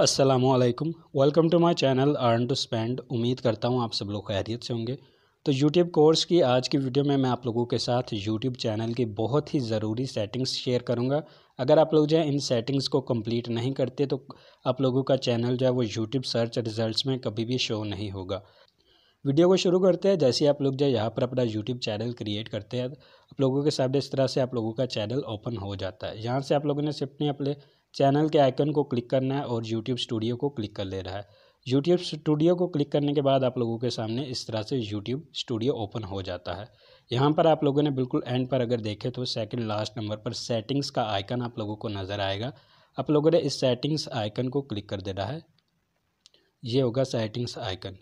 असलकम welcome to my channel earn to spend उम्मीद करता हूँ आप सब लोग खैरियत से होंगे तो यूट्यूब कोर्स की आज की वीडियो में मैं आप लोगों के साथ यूट्यूब चैनल की बहुत ही ज़रूरी सेटिंग्स शेयर करूँगा अगर आप लोग जो है इन सेटिंग्स को कंप्लीट नहीं करते तो आप लोगों का चैनल जो है वो यूट्यूब सर्च रिजल्ट में कभी भी शो नहीं होगा वीडियो को शुरू करते हैं जैसे आप लोग जो यहाँ पर अपना यूट्यूब चैनल क्रिएट करते हैं आप लोगों के सामने इस तरह से आप लोगों का चैनल ओपन हो जाता है यहाँ से आप लोगों ने सिर्फ अपने चैनल के आइकन को क्लिक करना है और यूट्यूब स्टूडियो को क्लिक कर ले रहा है यूट्यूब स्टूडियो को क्लिक करने के बाद आप लोगों के सामने इस तरह से यूट्यूब स्टूडियो ओपन हो जाता है यहाँ पर आप लोगों ने बिल्कुल एंड पर अगर देखे तो सेकंड लास्ट नंबर पर सेटिंग्स का आइकन आप लोगों को नज़र आएगा आप लोगों ने इस सेटिंग्स आइकन को क्लिक कर देना है ये होगा सेटिंग्स आइकन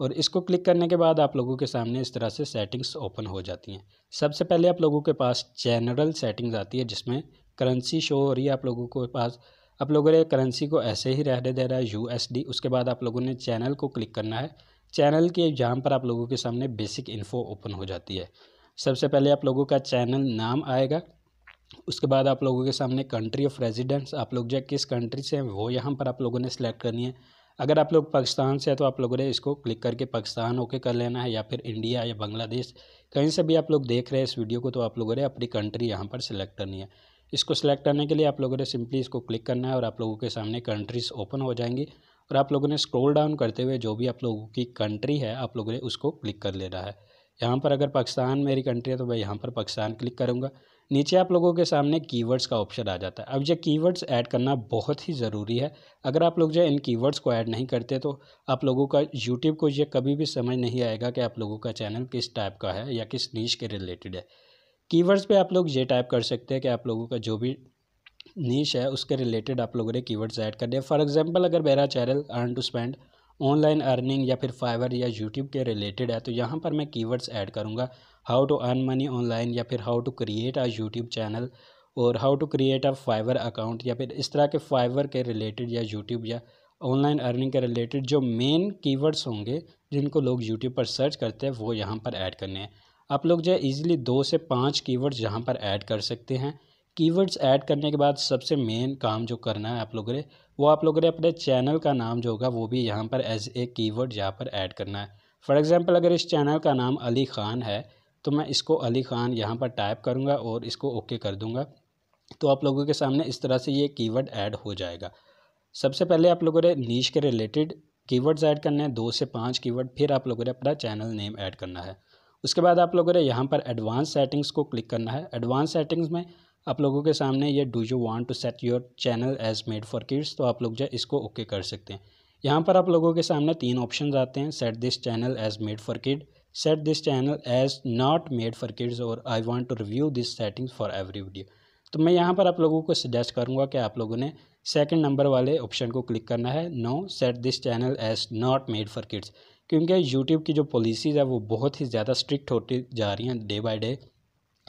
और इसको क्लिक करने के बाद आप लोगों के सामने इस तरह से सेटिंग्स ओपन हो जाती हैं सबसे पहले आप लोगों के पास जनरल सेटिंग्स आती है जिसमें करेंसी शो हो रही है आप लोगों के पास आप लोगों ने करेंसी को ऐसे ही रहने दे रहा है यू उसके बाद आप लोगों ने चैनल को क्लिक करना है चैनल के एग्जाम पर आप लोगों के सामने बेसिक इन्फो ओपन हो जाती है सबसे पहले आप लोगों का चैनल नाम आएगा उसके बाद आप लोगों के सामने कंट्री ऑफ रेजिडेंस आप लोग जो किस कंट्री से हैं वो यहाँ पर आप लोगों ने सिलेक्ट करनी है अगर आप लोग पाकिस्तान से हैं तो आप लोगों ने इसको क्लिक करके पाकिस्तान होके कर लेना है या फिर इंडिया या बांग्लादेश कहीं से भी आप लोग देख रहे हैं इस वीडियो को तो आप लोगों ने अपनी कंट्री यहाँ पर सिलेक्ट करनी है इसको सिलेक्ट करने के लिए आप लोगों ने सिंपली इसको क्लिक करना है और आप लोगों के सामने कंट्रीज़ ओपन हो जाएंगी और आप लोगों ने स्क्रॉल डाउन करते हुए जो भी आप लोगों की कंट्री है आप लोगों ने उसको क्लिक कर लेना है यहाँ पर अगर पाकिस्तान मेरी कंट्री है तो मैं यहाँ पर पाकिस्तान क्लिक करूँगा नीचे आप लोगों के सामने कीवर्ड्स का ऑप्शन आ जाता है अब ये कीवर्ड्स ऐड करना बहुत ही ज़रूरी है अगर आप लोग जो इन कीवर्ड्स को ऐड नहीं करते तो आप लोगों का यूट्यूब को ये कभी भी समझ नहीं आएगा कि आप लोगों का चैनल किस टाइप का है या किस नीच के रिलेटेड है कीवर्ड्स पे आप लोग ये टाइप कर सकते हैं कि आप लोगों का जो भी नीच है उसके रिलेटेड आप लोगों ने कीवर्ड्स ऐड कर करने फॉर एग्जांपल अगर मेरा channel earn to spend online earning या फिर फाइवर या यूट्यूब के रिलेटेड है तो यहाँ पर मैं कीवर्ड्स ऐड करूँगा how to earn money online या फिर how to create a YouTube channel और how to create a Fiverr account या फिर इस तरह के फाइवर के रिलेटेड या यूट्यूब या ऑनलाइन अर्निंग के रिलेटेड जो मेन कीवर्ड्स होंगे जिनको लोग यूट्यूब पर सर्च करते हैं वो यहाँ पर ऐड करने हैं आप लोग जो है ईज़िली दो से पाँच कीवर्ड्स यहाँ पर ऐड कर सकते हैं कीवर्ड्स ऐड करने के बाद सबसे मेन काम जो करना है आप लोगों ने वो आप लोगों ने अपने चैनल का नाम जो होगा वो भी यहाँ पर एज ए कीवर्ड यहाँ पर ऐड करना है फॉर एग्ज़ाम्पल अगर इस चैनल का नाम अली ख़ान है तो मैं इसको अली ख़ान यहाँ पर टाइप करूँगा और इसको ओके कर दूँगा तो आप लोगों के सामने इस तरह से ये कीवर्ड ऐड हो जाएगा सबसे पहले आप लोगों ने नीच के रिलेटेड कीवर्ड्स ऐड करने हैं दो से पाँच कीवर्ड फिर आप लोगों ने अपना चैनल नेम ऐड करना है उसके बाद आप लोगों ने यहाँ पर एडवांस सेटिंग्स को क्लिक करना है एडवांस सेटिंग्स में आप लोगों के सामने ये do you want to set your channel as made for kids तो आप लोग जो इसको ओके कर सकते हैं यहाँ पर आप लोगों के सामने तीन ऑप्शन आते हैं set this channel as made for kid set this channel as not made for kids और I want to review this settings for every video तो मैं यहाँ पर आप लोगों को सजेस्ट करूँगा कि आप लोगों ने सेकेंड नंबर वाले ऑप्शन को क्लिक करना है no set this channel as not made for kids क्योंकि यूट्यूब की जो पॉलिसीज़ है वो बहुत ही ज़्यादा स्ट्रिक्ट होती जा रही हैं डे बाई डे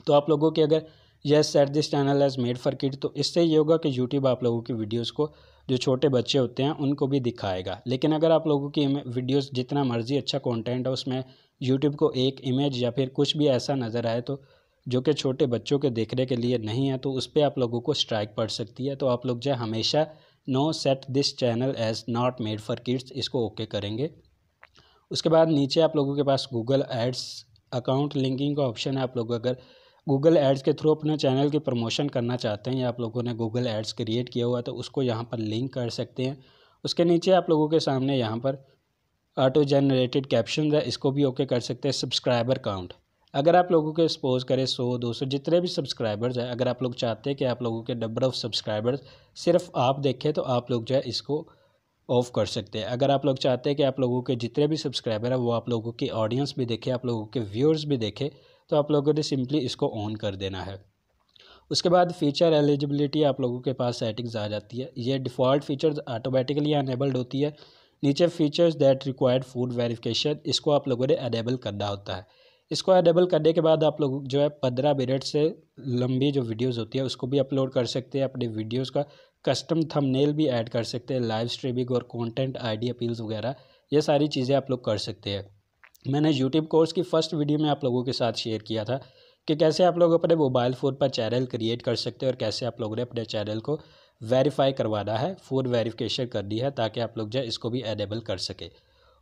तो आप लोगों की अगर yes set this channel as made for kid तो इससे ये होगा कि यूट्यूब आप लोगों की वीडियोज़ को जो छोटे बच्चे होते हैं उनको भी दिखाएगा लेकिन अगर आप लोगों की वीडियोज़ जितना मर्जी अच्छा कॉन्टेंट है उसमें यूट्यूब को एक इमेज या फिर कुछ भी ऐसा नज़र आए तो जो कि छोटे बच्चों के देखने के लिए नहीं है तो उस पर आप लोगों को स्ट्राइक पड़ सकती है तो आप लोग जो हमेशा no set this channel as not made for kids इसको ओके okay करेंगे उसके बाद नीचे आप लोगों के पास गूगल एड्स अकाउंट लिंकिंग का ऑप्शन है आप लोग अगर गूगल एड्स के थ्रू अपने चैनल की प्रमोशन करना चाहते हैं या आप लोगों ने गूगल एड्स क्रिएट किया हुआ तो उसको यहाँ पर लिंक कर सकते हैं उसके नीचे आप लोगों के सामने यहाँ पर ऑटो जनरेटेड कैप्शन है इसको भी ओके कर सकते हैं सब्सक्राइबर काउंट अगर आप लोगों के सपोज करें सौ दो सौ जितने भी सब्सक्राइबर्स हैं अगर आप लोग चाहते हैं कि आप लोगों के नंबर ऑफ़ सब्सक्राइबर्स सिर्फ आप देखें तो आप लोग जो है इसको ऑफ़ कर सकते हैं अगर आप लोग चाहते हैं कि आप लोगों के जितने भी सब्सक्राइबर हैं वो आप लोगों की ऑडियंस भी देखे आप लोगों के व्यूअर्स भी देखे तो आप लोगों ने सिंपली इसको ऑन कर देना है उसके बाद फ़ीचर एलिजिबिलिटी आप लोगों के पास सेटिंग्स आ जाती है ये डिफ़ॉल्ट फ़ीचर्स ऑटोमेटिकली अनेबल्ड होती है नीचे features that required food verification इसको आप लोगों ने अनेबल करना होता है इसको एडेबल करने के बाद आप लोग जो है पंद्रह मिनट से लंबी जो वीडियोस होती है उसको भी अपलोड कर सकते हैं अपने वीडियोस का कस्टम थंबनेल भी ऐड कर सकते हैं लाइव स्ट्रीमिंग और कंटेंट आईडी अपील्स वगैरह ये सारी चीज़ें आप लोग कर सकते हैं मैंने यूट्यूब कोर्स की फ़र्स्ट वीडियो में आप लोगों के साथ शेयर किया था कि कैसे आप लोग अपने मोबाइल फ़ोन पर चैनल क्रिएट कर सकते हैं और कैसे आप लोगों ने अपने चैनल को वेरीफाई करवाना है फ़ोन वेरीफिकेशन करनी है ताकि आप लोग जो इसको भी एडेबल कर सकें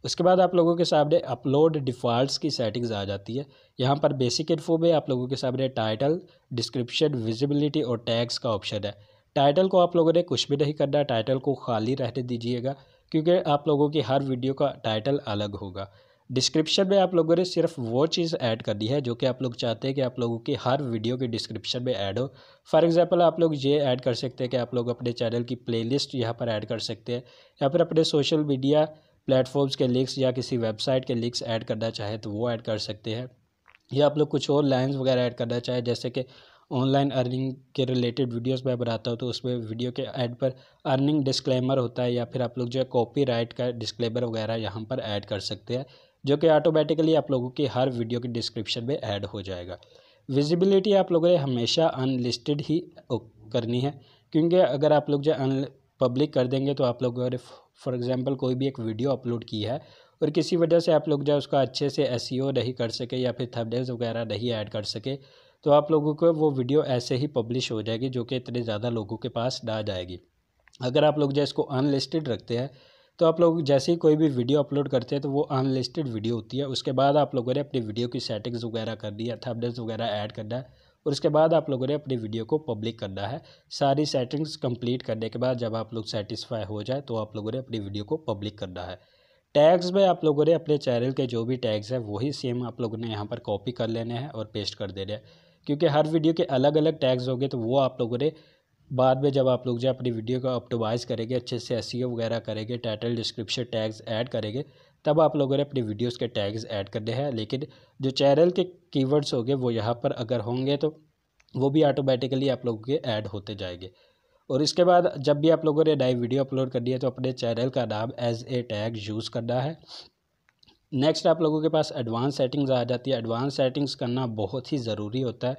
उसके बाद आप लोगों के सामने अपलोड डिफ़ॉल्ट्स की सेटिंग्स आ जाती है यहाँ पर बेसिक इन्फो में आप लोगों के सामने टाइटल डिस्क्रिप्शन विजिबिलिटी और टैग्स का ऑप्शन है टाइटल को आप लोगों ने कुछ भी नहीं करना टाइटल को खाली रहने दीजिएगा क्योंकि आप लोगों की हर वीडियो का टाइटल अलग होगा डिस्क्रिप्शन में आप लोगों ने सिर्फ वो चीज़ ऐड करनी है जो कि आप लोग चाहते हैं कि आप लोगों की हर वीडियो के डिस्क्रिप्शन में ऐड हो फॉर एग्जांपल आप लोग ये ऐड कर सकते हैं कि आप लोग अपने चैनल की प्लेलिस्ट यहाँ पर ऐड कर सकते हैं या फिर अपने सोशल मीडिया प्लेटफॉर्म्स के लिंक्स या किसी वेबसाइट के लिंक्स ऐड करना चाहे तो वो ऐड कर सकते हैं या आप लोग कुछ और लाइन्स वगैरह ऐड करना चाहे जैसे कि ऑनलाइन अर्निंग के रिलेटेड वीडियोस मैं बनाता हूँ तो उसमें वीडियो के ऐड पर अर्निंग डिस्क्लेमर होता है या फिर आप लोग जो है कॉपी राइट का डिस्क्लेमर वगैरह यहाँ पर ऐड कर सकते हैं जो कि ऑटोमेटिकली आप लोगों की हर वीडियो के डिस्क्रिप्शन में ऐड हो जाएगा विजिबिलिटी आप लोगों ने हमेशा अनलिस्टेड ही करनी है क्योंकि अगर आप लोग जो अन पब्लिक कर देंगे तो आप लोग अगर फॉर एग्ज़ाम्पल कोई भी एक वीडियो अपलोड की है और किसी वजह से आप लोग जो उसका अच्छे से एस e नहीं कर सके या फिर थंबनेल्स वगैरह नहीं ऐड कर सके तो आप लोगों को वो वीडियो ऐसे ही पब्लिश हो जाएगी जो कि इतने ज़्यादा लोगों के पास ना जाएगी अगर आप लोग जो इसको अनलिस्टेड रखते हैं तो आप लोग जैसे ही कोई भी वीडियो अपलोड करते हैं तो वो अनलिस्टेड वीडियो होती है उसके बाद आप लोगों ने अपनी वीडियो की सेटिंग्स वगैरह कर दी है थंबनेल्स वगैरह ऐड करना है और उसके बाद आप लोगों ने अपनी वीडियो को पब्लिक करना है सारी सेटिंग्स कंप्लीट करने के बाद जब आप लोग सेटिस्फाई हो जाए तो आप लोगों ने अपनी वीडियो को पब्लिक करना है टैग्स में आप लोगों ने अपने चैनल के जो भी टैग्स हैं वही सेम आप लोगों ने यहाँ पर कॉपी कर लेने हैं और पेस्ट कर देने हैं क्योंकि हर वीडियो के अलग अलग टैग्स होंगे तो वो आप लोगों ने बाद में जब आप लोग जो अपनी वीडियो को ऑप्टोमाइज़ करेंगे अच्छे से एस e वगैरह करेंगे टाइटल डिस्क्रिप्शन टैग्स ऐड करेंगे तब आप लोगों ने अपनी वीडियोस के टैग्स ऐड दिया हैं लेकिन जो चैनल के कीवर्ड्स होंगे वो यहाँ पर अगर होंगे तो वो भी ऑटोमेटिकली आप लोगों के ऐड होते जाएंगे और इसके बाद जब भी आप लोगों ने नई वीडियो अपलोड करनी है तो अपने चैनल का नाम एज ए टैग यूज़ करना है नेक्स्ट आप लोगों के पास एडवांस सेटिंग्स आ जाती है एडवांस सेटिंग्स करना बहुत ही ज़रूरी होता है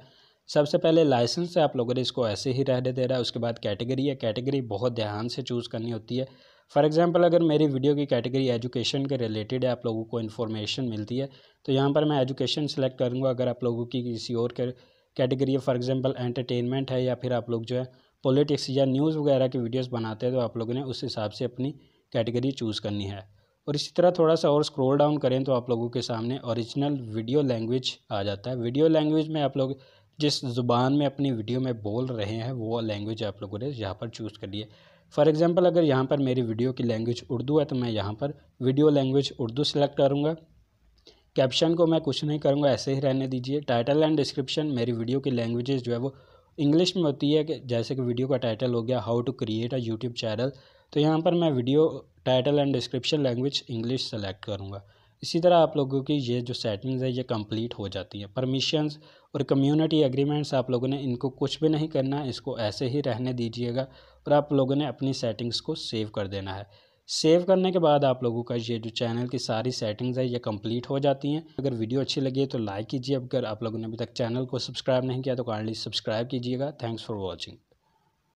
सबसे पहले लाइसेंस से आप लोगों ने इसको ऐसे ही रहने दे रहा है उसके बाद कैटेगरी है कैटेगरी बहुत ध्यान से चूज़ करनी होती है फॉर एग्ज़ाम्पल अगर मेरी वीडियो की कैटेगरी एजुकेशन के रिलेटेड है आप लोगों को इन्फॉर्मेशन मिलती है तो यहाँ पर मैं एजुकेशन सेलेक्ट करूँगा अगर आप लोगों की किसी और कैटेगरी है फॉर एग्ज़ाम्पल एंटरटेनमेंट है या फिर आप लोग जो है पॉलिटिक्स या न्यूज़ वगैरह की वीडियोज़ बनाते हैं तो आप लोगों ने उस हिसाब से अपनी कैटेगरी चूज़ करनी है और इसी तरह थोड़ा सा और स्क्रॉल डाउन करें तो आप लोगों के सामने ओरिजिनल वीडियो लैंग्वेज आ जाता है वीडियो लैंग्वेज में आप लोग जिस ज़ुबान में अपनी वीडियो में बोल रहे हैं वो लैंग्वेज आप लोगों ने यहाँ पर चूज़ कर लिया है फॉर एग्ज़ाम्पल अगर यहाँ पर मेरी वीडियो की लैंग्वेज उर्दू है तो मैं यहाँ पर वीडियो लैंग्वेज उर्दू सेलेक्ट करूँगा कैप्शन को मैं कुछ नहीं करूँगा ऐसे ही रहने दीजिए टाइटल एंड डिस्क्रिप्शन मेरी वीडियो की लैंग्वेजेज जो है वो इंग्लिश में होती है कि जैसे कि वीडियो का टाइटल हो गया how to create a YouTube channel तो यहाँ पर मैं video title and description language English select करूँगा इसी तरह आप लोगों की ये जो सेटिंग्स है ये कंप्लीट हो जाती है परमिशंस और कम्युनिटी एग्रीमेंट्स आप लोगों ने इनको कुछ भी नहीं करना इसको ऐसे ही रहने दीजिएगा और आप लोगों ने अपनी सेटिंग्स को सेव कर देना है सेव करने के बाद आप लोगों का ये जो चैनल की सारी सेटिंग्स है ये कंप्लीट हो जाती हैं अगर वीडियो अच्छी लगी तो लाइक कीजिए अगर आप लोगों ने अभी तक चैनल को सब्सक्राइब नहीं किया तो काइंडली सब्सक्राइब कीजिएगा थैंक्स फॉर वॉचिंग